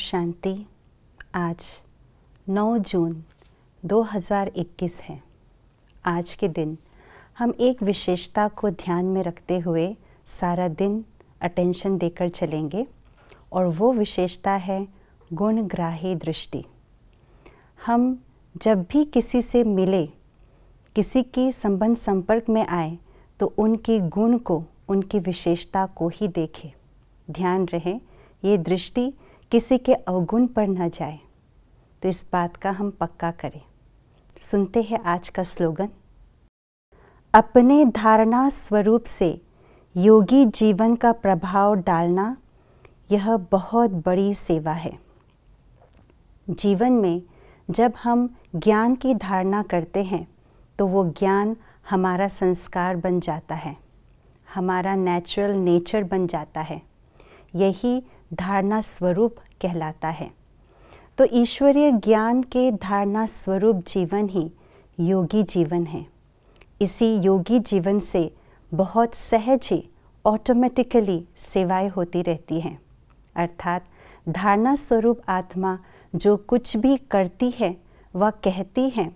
शांति आज 9 जून 2021 है आज के दिन हम एक विशेषता को ध्यान में रखते हुए सारा दिन अटेंशन देकर चलेंगे और वो विशेषता है गुणग्राही दृष्टि हम जब भी किसी से मिले किसी के संबंध संपर्क में आए तो उनके गुण को उनकी विशेषता को ही देखें ध्यान रहे ये दृष्टि किसी के अवगुण पर न जाए तो इस बात का हम पक्का करें सुनते हैं आज का स्लोगन अपने धारणा स्वरूप से योगी जीवन का प्रभाव डालना यह बहुत बड़ी सेवा है जीवन में जब हम ज्ञान की धारणा करते हैं तो वो ज्ञान हमारा संस्कार बन जाता है हमारा नेचुरल नेचर बन जाता है यही धारणा स्वरूप कहलाता है तो ईश्वरीय ज्ञान के धारणा स्वरूप जीवन ही योगी जीवन है इसी योगी जीवन से बहुत सहज ही ऑटोमेटिकली सेवाएं होती रहती हैं अर्थात धारणा स्वरूप आत्मा जो कुछ भी करती है वह कहती है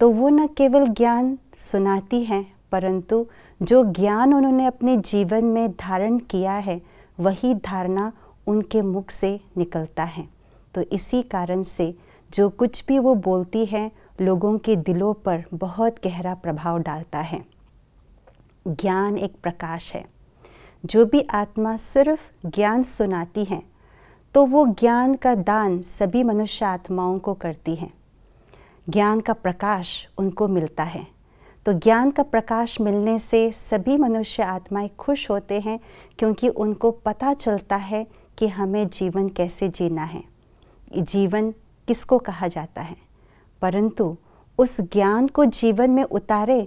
तो वो न केवल ज्ञान सुनाती हैं परंतु जो ज्ञान उन्होंने अपने जीवन में धारण किया है वही धारणा उनके मुख से निकलता है तो इसी कारण से जो कुछ भी वो बोलती हैं लोगों के दिलों पर बहुत गहरा प्रभाव डालता है ज्ञान एक प्रकाश है जो भी आत्मा सिर्फ ज्ञान सुनाती हैं तो वो ज्ञान का दान सभी मनुष्य आत्माओं को करती हैं ज्ञान का प्रकाश उनको मिलता है तो ज्ञान का प्रकाश मिलने से सभी मनुष्य आत्माएं खुश होते हैं क्योंकि उनको पता चलता है कि हमें जीवन कैसे जीना है जीवन किसको कहा जाता है परंतु उस ज्ञान को जीवन में उतारे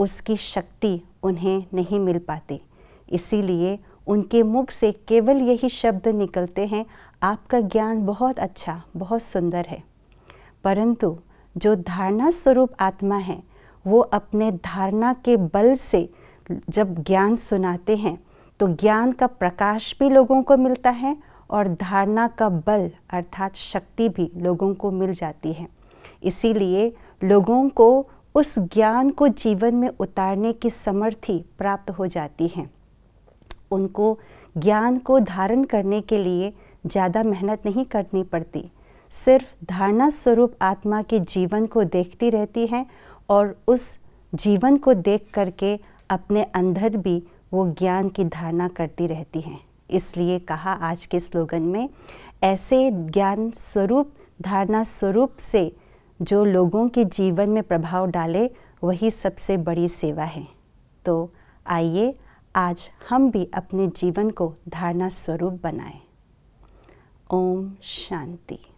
उसकी शक्ति उन्हें नहीं मिल पाती इसीलिए उनके मुख से केवल यही शब्द निकलते हैं आपका ज्ञान बहुत अच्छा बहुत सुंदर है परंतु जो धारणा स्वरूप आत्मा है वो अपने धारणा के बल से जब ज्ञान सुनाते हैं तो ज्ञान का प्रकाश भी लोगों को मिलता है और धारणा का बल अर्थात शक्ति भी लोगों को मिल जाती है इसीलिए लोगों को उस ज्ञान को जीवन में उतारने की समर्थी प्राप्त हो जाती है उनको ज्ञान को धारण करने के लिए ज़्यादा मेहनत नहीं करनी पड़ती सिर्फ धारणा स्वरूप आत्मा के जीवन को देखती रहती हैं और उस जीवन को देख करके अपने अंदर भी वो ज्ञान की धारणा करती रहती हैं इसलिए कहा आज के स्लोगन में ऐसे ज्ञान स्वरूप धारणा स्वरूप से जो लोगों के जीवन में प्रभाव डाले वही सबसे बड़ी सेवा है तो आइए आज हम भी अपने जीवन को धारणा स्वरूप बनाएं। ओम शांति